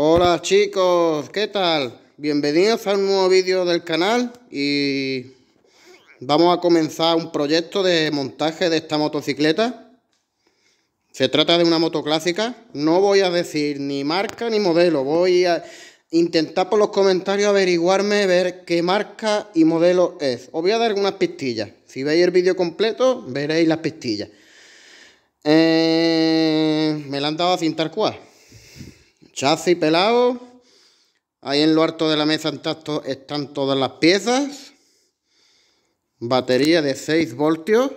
Hola chicos, ¿qué tal? Bienvenidos a un nuevo vídeo del canal y vamos a comenzar un proyecto de montaje de esta motocicleta. Se trata de una moto clásica, no voy a decir ni marca ni modelo, voy a intentar por los comentarios averiguarme, ver qué marca y modelo es. Os voy a dar algunas pistillas, si veis el vídeo completo veréis las pistillas. Eh, me la han dado a cintar y pelado. Ahí en lo alto de la mesa están todas las piezas. Batería de 6 voltios.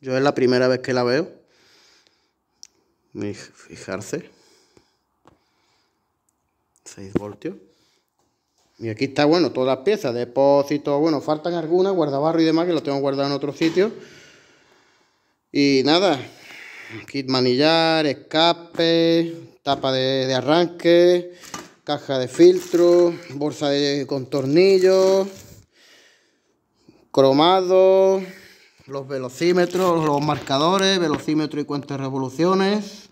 Yo es la primera vez que la veo. Fijarse. 6 voltios. Y aquí está, bueno, todas las piezas, depósito, bueno, faltan algunas, guardabarro y demás, que lo tengo guardado en otro sitio. Y nada, kit manillar, escape, tapa de, arranque, caja de filtro, bolsa de, con cromado, los velocímetros, los marcadores, velocímetro y cuenta revoluciones.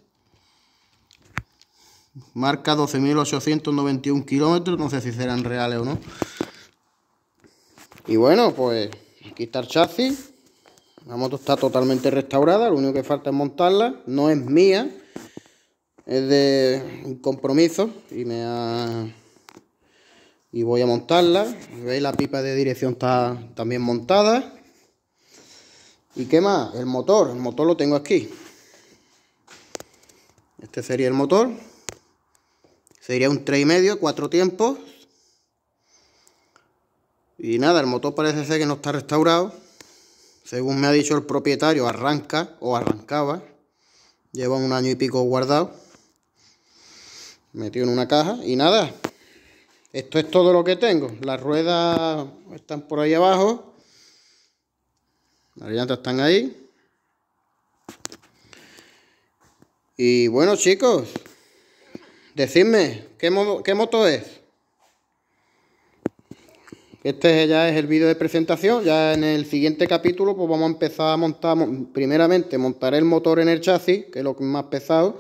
Marca 12.891 kilómetros, no sé si serán reales o no. Y bueno, pues aquí está el chasis. La moto está totalmente restaurada, lo único que falta es montarla. No es mía, es de un compromiso y me ha... y voy a montarla. Veis la pipa de dirección está también montada. ¿Y qué más? El motor, el motor lo tengo aquí. Este sería el motor. Sería un 3,5, cuatro tiempos. Y nada, el motor parece ser que no está restaurado. Según me ha dicho el propietario, arranca o arrancaba. Lleva un año y pico guardado metido en una caja y nada, esto es todo lo que tengo. Las ruedas están por ahí abajo, las llantas están ahí. Y bueno chicos, decidme, ¿qué, qué moto es? Este ya es el vídeo de presentación, ya en el siguiente capítulo pues vamos a empezar a montar, primeramente montar el motor en el chasis, que es lo más pesado,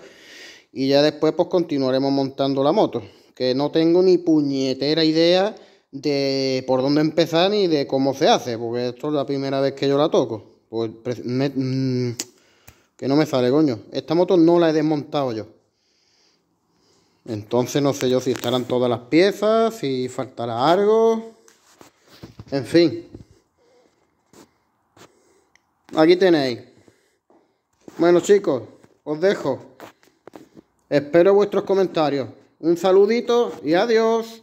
y ya después pues continuaremos montando la moto, que no tengo ni puñetera idea de por dónde empezar ni de cómo se hace, porque esto es la primera vez que yo la toco. Pues, mm, que no me sale, coño. Esta moto no la he desmontado yo. Entonces no sé yo si estarán todas las piezas, si faltará algo. En fin. Aquí tenéis. Bueno chicos, os dejo. Espero vuestros comentarios. Un saludito y adiós.